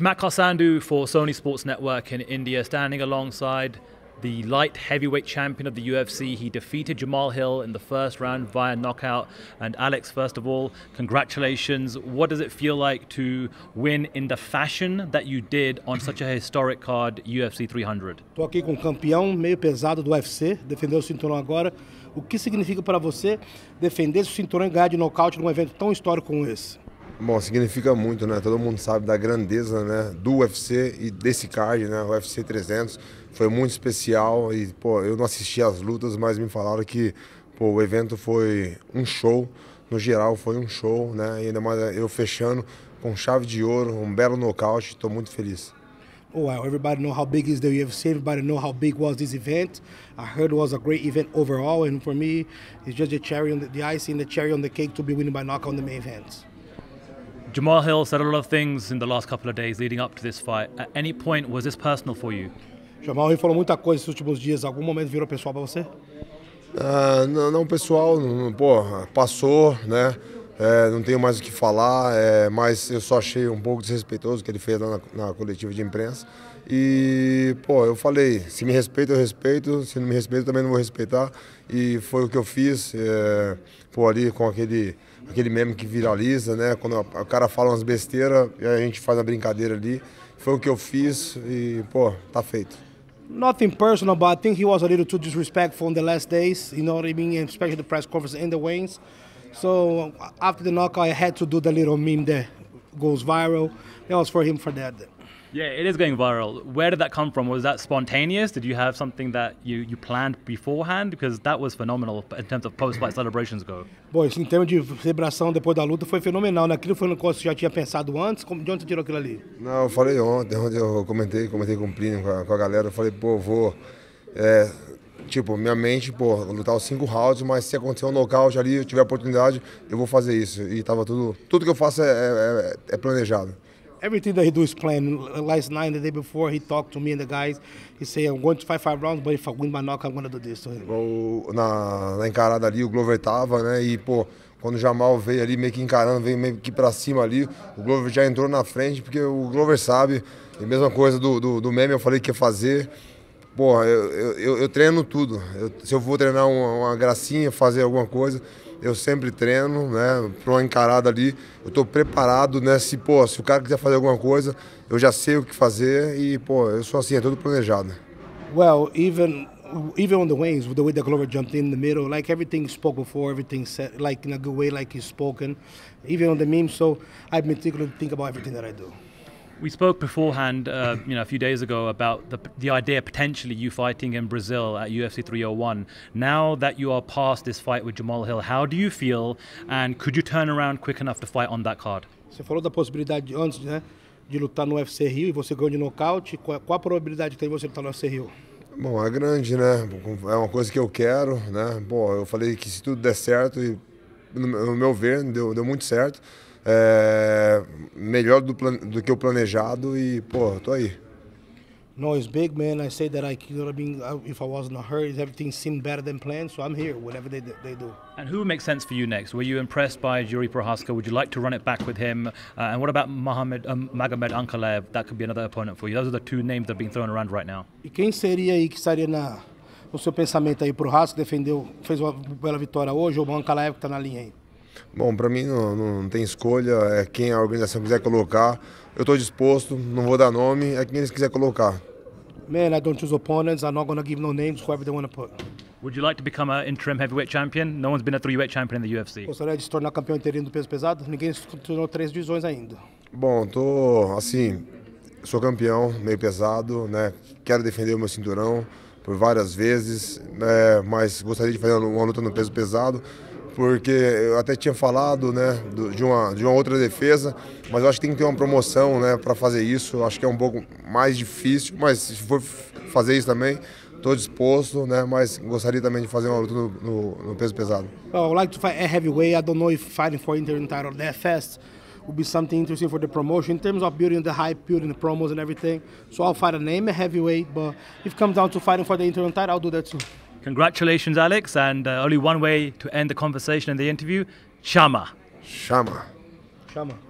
Chamath Karsandu for Sony Sports Network in India, standing alongside the light heavyweight champion of the UFC. He defeated Jamal Hill in the first round via knockout. And Alex, first of all, congratulations. What does it feel like to win in the fashion that you did on such a historic card, UFC 300? Estou aqui com o campeão meio pesado do UFC, defendeu o cinturão agora. O que significa para você defender o cinturão e ganhar de nocaute num evento tão histórico como esse? Bom, significa muito, né? Todo mundo sabe da grandeza, né? Do UFC e desse card, né? O UFC 300 foi muito especial e, pô, eu não assisti às lutas, mas me falaram que, pô, o evento foi um show, no geral foi um show, né? E ainda mais eu fechando com chave de ouro, um belo nocaute, estou muito feliz. Oh, well, everybody know how big is the UFC. Everybody know how big was this event. I heard it was a great event overall, and for me, it's just the cherry on the, the icing, the cherry on the cake to be winning by knockout in the main events. Jamal Hill said a lot of things in the last couple of days leading up to this fight. At any point, was this personal for you? Jamal Hill falou muita coisa nos últimos dias. Algum momento virou pessoal para você? Uh, não, não, pessoal, não, porra, passou, né? É, não tenho mais o que falar, é, mas eu só achei um pouco desrespeitoso o que ele fez lá na, na, coletiva de imprensa. E, pô, eu falei, se me respeita, eu respeito, se não me respeita, também não vou respeitar. E foi o que eu fiz, é, pô, ali com aquele, aquele meme que viraliza, né? Quando o cara fala umas besteiras, a gente faz a brincadeira ali. Foi o que eu fiz e, pô, tá feito. Nothing personal, but I think he was a little too disrespectful in the last days, you know what I mean, especially the press conference in the wings. So after the knockout, I had to do the little meme that goes viral. That was for him for that. Yeah, it is going viral. Where did that come from? Was that spontaneous? Did you have something that you, you planned beforehand? Because that was phenomenal in terms of post-fight celebrations go. em termos de celebração depois da luta foi fenomenal. Naquilo né? foi no qual você já tinha pensado antes? De onde você tirou aquilo ali? Não, eu falei ontem, onde eu comentei, comentei com o Plínio, com a, com a galera. Eu falei, pô, vou... É, Tipo, minha mente, pô, lutar os cinco rounds, mas se acontecer um nocaute ali, eu tiver oportunidade, eu vou fazer isso. E tava tudo. Tudo que eu faço é, é, é planejado. everything that he do is planned. Last night, the day before, he talked to me and the guys. He said, "I'm going to fight five rounds, but if I win my knock, I'm going to do this." So anyway. na, na encarada ali, o Glover tava, né? E pô, quando o Jamal veio ali meio que encarando, veio meio que para cima ali, o Glover já entrou na frente porque o Glover sabe. E mesma coisa do, do, do meme, eu falei que ia fazer. Porra, eu, eu, eu treino tudo. Eu, se eu vou treinar uma, uma, gracinha, fazer alguma coisa, eu sempre treino, né? Pra uma encarada ali, eu tô preparado, né? Se, pô, se o cara quiser fazer alguma coisa, eu já sei o que fazer e, pô, eu sou assim, é tudo planejado. Well, even even on the wings, the way that Glover jumped in the middle, like everything spoke before, everything said, like in a good way, like he's spoken, even on the meme. So I meticulously think about everything that I do. We spoke beforehand, uh, you know, a few days ago about the, the idea potentially you fighting in Brazil at UFC 301. Now that you are past this fight with Jamal Hill, how do you feel? And could you turn around quick enough to fight on that card? Você falou da possibilidade antes, né, de lutar no UFC Rio e você ganhou de nocaute. Qual, qual a probabilidade que tem você lutar no UFC Rio? Bom, é grande, né? É uma coisa que eu quero, né? Bom, eu falei que se tudo der certo, e no meu ver, deu, deu muito certo. é, melhor do, do, que o planejado e, pô, tô aí. No, it's big, man. I say that, I you know what I mean? If I was in a hurry, everything seemed better than planned, so I'm here, whatever they, they do. And who makes sense for you next? Were you impressed by Yuri Prohaska? Would you like to run it back with him? Uh, and what about Mohamed, um, Magomed Ankalev? That could be another opponent for you. Those are the two names that are being thrown around right now. E quem seria aí que estaria na, no seu pensamento aí? Prohaska defendeu, fez uma bela vitória hoje, ou o Ankalaev que está na linha aí? Bom, para mim não, não, tem escolha, é quem a organização quiser colocar. Eu estou disposto, não vou dar nome, é quem eles quiser colocar. Man, I don't choose opponents. I'm not going to give no names, whoever they want to put. Would you like to become an interim heavyweight champion? No one's been a three-weight champion in the UFC. Gostaria de se tornar campeão interino do peso pesado? Ninguém se tornou três divisões ainda. Bom, tô assim, sou campeão meio pesado, né? Quero defender o meu cinturão por várias vezes, né? mas gostaria de fazer uma luta no peso pesado porque eu até tinha falado né, de, uma, de uma outra defesa, mas eu acho que tem que ter uma promoção né, para fazer isso. Eu acho que é um pouco mais difícil, mas se for fazer isso também, estou disposto, né, mas gostaria também de fazer uma luta no, no, no peso pesado. Eu gostaria de to fight heavyweight. I don't know if fighting for interim title that fast would be something interesting for the promotion in terms of building the hype, building the promos and everything. So I'll fight a name a heavyweight, but if it comes down to fighting for the interim title, I'll do that too. Congratulations, Alex, and uh, only one way to end the conversation and the interview Shama. Shama. Shama.